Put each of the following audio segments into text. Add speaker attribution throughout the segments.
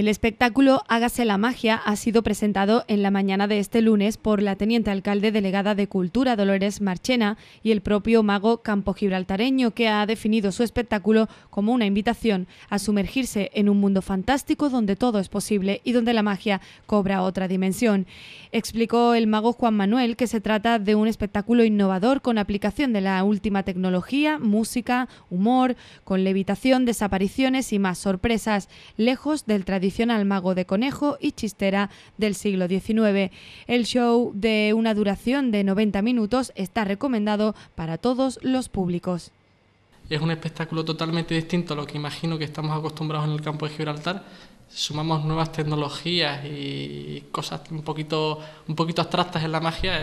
Speaker 1: El espectáculo Hágase la magia ha sido presentado en la mañana de este lunes por la teniente alcalde delegada de Cultura Dolores Marchena y el propio mago Campo Gibraltareño, que ha definido su espectáculo como una invitación a sumergirse en un mundo fantástico donde todo es posible y donde la magia cobra otra dimensión. Explicó el mago Juan Manuel que se trata de un espectáculo innovador con aplicación de la última tecnología, música, humor, con levitación, desapariciones y más sorpresas, lejos del tradicional al mago de conejo y chistera del siglo XIX. El show de una duración de 90 minutos está recomendado para todos los
Speaker 2: públicos. Es un espectáculo totalmente distinto a lo que imagino que estamos acostumbrados en el campo de Gibraltar. Sumamos nuevas tecnologías y cosas un poquito, un poquito abstractas en la magia.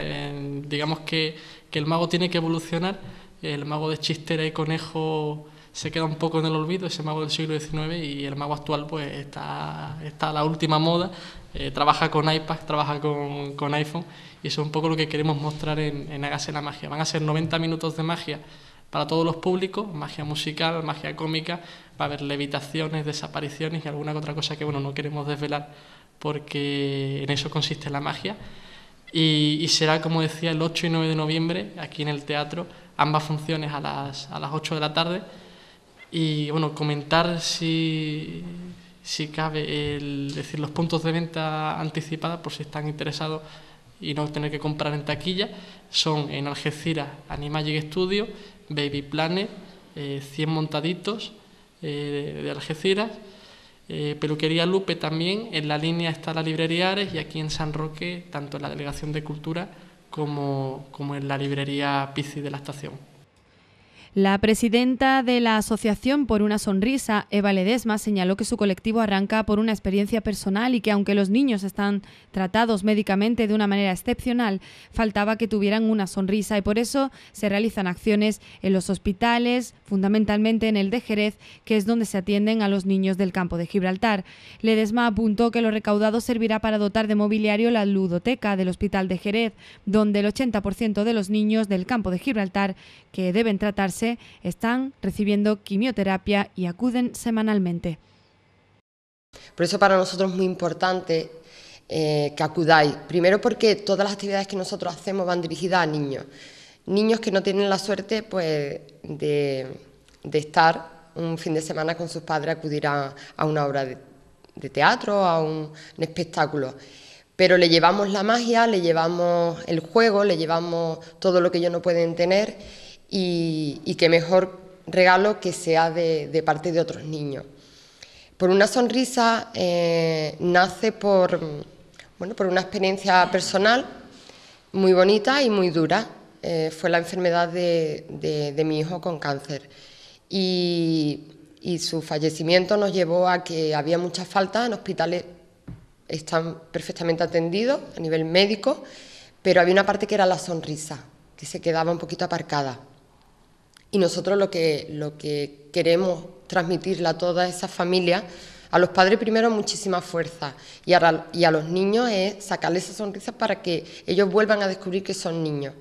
Speaker 2: digamos que, que el mago tiene que evolucionar. El mago de chistera y conejo se queda un poco en el olvido, ese mago del siglo XIX y el mago actual pues está, a la última moda, eh, trabaja con iPad, trabaja con, iPhone y eso es un poco lo que queremos mostrar en, en Hágase la Magia. Van a ser 90 minutos de magia para todos los públicos, magia musical, magia cómica, va a haber levitaciones, desapariciones y alguna otra cosa que bueno no queremos desvelar porque en eso consiste la magia. Y, será, como decía, el 8 y 9 de noviembre aquí en el teatro, ambas funciones a las, a las 8 de la tarde. Y bueno, comentar si, si cabe decir los puntos de venta anticipada por si están interesados y no tener que comprar en taquilla son en Algeciras Animagic Studio, Baby Planet, 100 eh, Montaditos eh, de Algeciras, eh, Peluquería Lupe también, en la línea está la librería Ares y aquí en San Roque tanto en la Delegación de Cultura como, como en la librería Pici de la estación.
Speaker 1: La presidenta de la Asociación por una Sonrisa, Eva Ledesma, señaló que su colectivo arranca por una experiencia personal y que aunque los niños están tratados médicamente de una manera excepcional, faltaba que tuvieran una sonrisa y por eso se realizan acciones en los hospitales, fundamentalmente en el de Jerez, que es donde se atienden a los niños del campo de Gibraltar. Ledesma apuntó que lo recaudado servirá para dotar de mobiliario la ludoteca del Hospital de Jerez, donde el 80% de los niños del campo de Gibraltar que deben tratarse están recibiendo quimioterapia y acuden semanalmente.
Speaker 3: Por eso para nosotros es muy importante eh, que acudáis. Primero porque todas las actividades que nosotros hacemos van dirigidas a niños. Niños que no tienen la suerte pues, de, estar un fin de semana con sus padres a acudir a, una obra de, teatro, a un, espectáculo. Pero le llevamos la magia, le llevamos el juego, le llevamos todo lo que ellos no pueden tener y, qué mejor regalo que sea de, parte de otros niños. Por una sonrisa eh, nace por, bueno, por una experiencia personal muy bonita y muy dura. Eh, fue la enfermedad de, mi hijo con cáncer y, y su fallecimiento nos llevó a que había muchas faltas en hospitales están perfectamente atendidos a nivel médico, pero había una parte que era la sonrisa, que se quedaba un poquito aparcada y nosotros lo que, lo que queremos transmitirle a todas esas familias, a los padres primero muchísima fuerza y a, los niños es sacarles esa sonrisa para que ellos vuelvan a descubrir que son niños.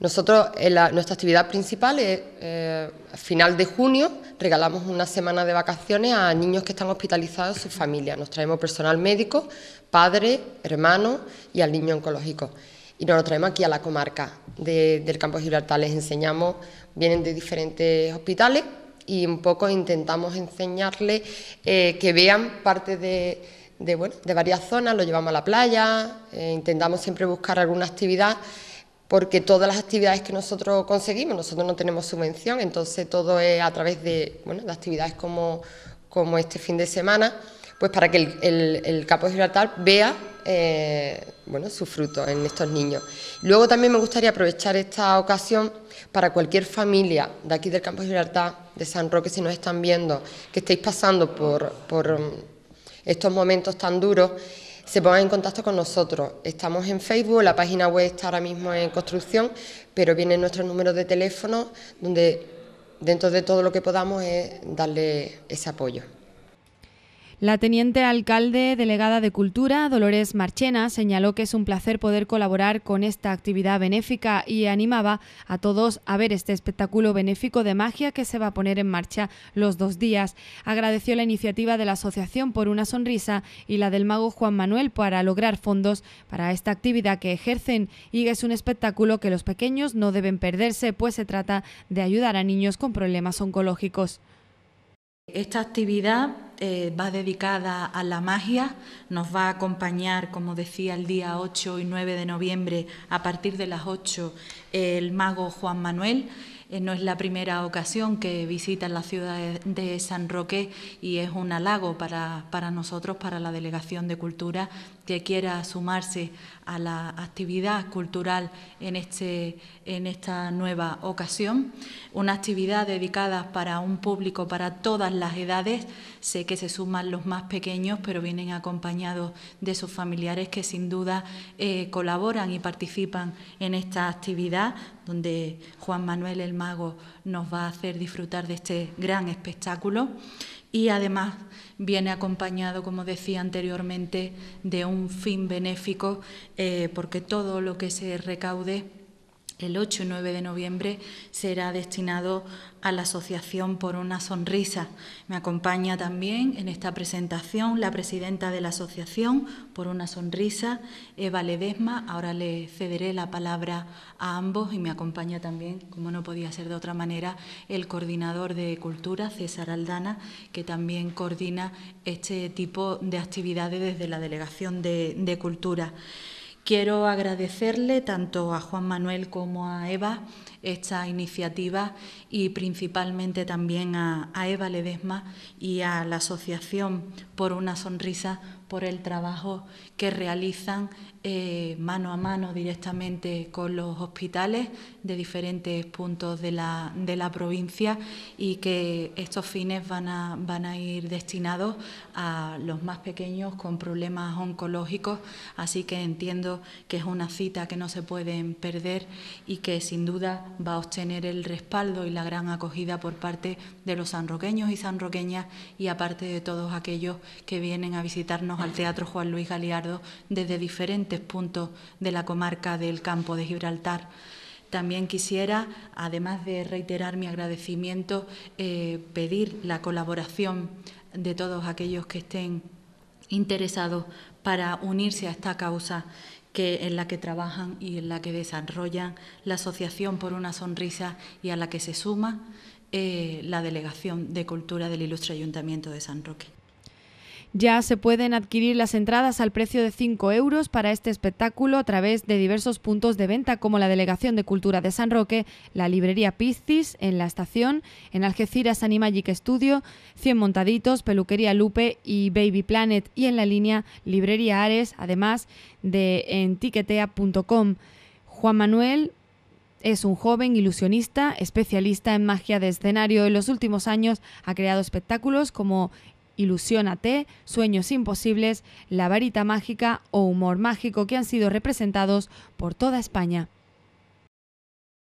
Speaker 3: Nosotros, nuestra actividad principal es, a eh, final de junio, regalamos una semana de vacaciones a niños que están hospitalizados, sus familias. Nos traemos personal médico, padre, hermano y al niño oncológico. Y nos lo traemos aquí a la comarca del campo Gibraltar. Les enseñamos vienen de diferentes hospitales y un poco intentamos enseñarles eh, que vean parte de, bueno, de, varias zonas, lo llevamos a la playa, eh, intentamos siempre buscar alguna actividad porque todas las actividades que nosotros conseguimos, nosotros no tenemos subvención, entonces todo es a través de, bueno, actividades como, como este fin de semana pues para que el, campo de Gibraltar vea eh, bueno, su fruto en estos niños. Luego también me gustaría aprovechar esta ocasión para cualquier familia de aquí del campo de Gibraltar, de San Roque, si nos están viendo, que estéis pasando por, mm, estos momentos tan duros, se pongan en contacto con nosotros. Estamos en Facebook, la página web está ahora mismo en construcción, pero viene nuestro número de teléfono, donde dentro de todo lo que podamos es darle ese apoyo.
Speaker 1: La teniente alcalde delegada de Cultura, Dolores Marchena, señaló que es un placer poder colaborar con esta actividad benéfica y animaba a todos a ver este espectáculo benéfico de magia que se va a poner en marcha los dos días. Agradeció la iniciativa de la Asociación por una Sonrisa y la del mago Juan Manuel para lograr fondos para esta actividad que ejercen y es un espectáculo que los pequeños no deben perderse, pues se trata de ayudar a niños con problemas oncológicos. Esta actividad eh, va
Speaker 4: dedicada a la magia, nos va a acompañar, como decía, el día 8 y 9 de noviembre a partir de las 8 el mago Juan Manuel. Eh, no es la primera ocasión que visita la ciudad de San Roque y es un halago para, para nosotros, para la Delegación de Cultura, que quiera sumarse a la actividad cultural en, este, en esta nueva ocasión. Una actividad dedicada para un público para todas las edades se suman los más pequeños, pero vienen acompañados de sus familiares que sin duda eh, colaboran y participan en esta actividad, donde Juan Manuel el Mago nos va a hacer disfrutar de este gran espectáculo. Y además viene acompañado, como decía anteriormente, de un fin benéfico, eh, porque todo lo que se recaude el 8 y 9 de noviembre será destinado a la Asociación por una Sonrisa. Me acompaña también en esta presentación la presidenta de la Asociación por una Sonrisa, Eva Ledesma. Ahora le cederé la palabra a ambos y me acompaña también, como no podía ser de otra manera, el coordinador de Cultura, César Aldana, que también coordina este tipo de actividades desde la Delegación de, de Cultura. Quiero agradecerle tanto a Juan Manuel como a Eva esta iniciativa y principalmente también a, Eva Ledesma y a la Asociación por una Sonrisa por el trabajo que realizan eh, mano a mano directamente con los hospitales de diferentes puntos de la, de la provincia y que estos fines van a, van a ir destinados a los más pequeños con problemas oncológicos, así que entiendo que es una cita que no se pueden perder y que sin duda va a obtener el respaldo y la gran acogida por parte de los sanroqueños y sanroqueñas y aparte de todos aquellos que vienen a visitarnos al Teatro Juan Luis Galiardo desde diferentes puntos de la comarca del campo de Gibraltar. También quisiera, además de reiterar mi agradecimiento, eh, pedir la colaboración de todos aquellos que estén interesados para unirse a esta causa que en la que trabajan y en la que desarrollan la Asociación por una Sonrisa y a la que se suma eh, la Delegación de Cultura del Ilustre Ayuntamiento de San Roque.
Speaker 1: Ya se pueden adquirir las entradas al precio de 5 euros para este espectáculo a través de diversos puntos de venta como la Delegación de Cultura de San Roque, la Librería Piscis en la estación, en Algeciras Animagic Studio, Cien Montaditos, Peluquería Lupe y Baby Planet y en la línea Librería Ares, además de en tiquetea.com. Juan Manuel es un joven ilusionista, especialista en magia de escenario. En los últimos años ha creado espectáculos como Ilusiónate, Sueños Imposibles, La Varita Mágica o Humor Mágico que han sido representados por toda España.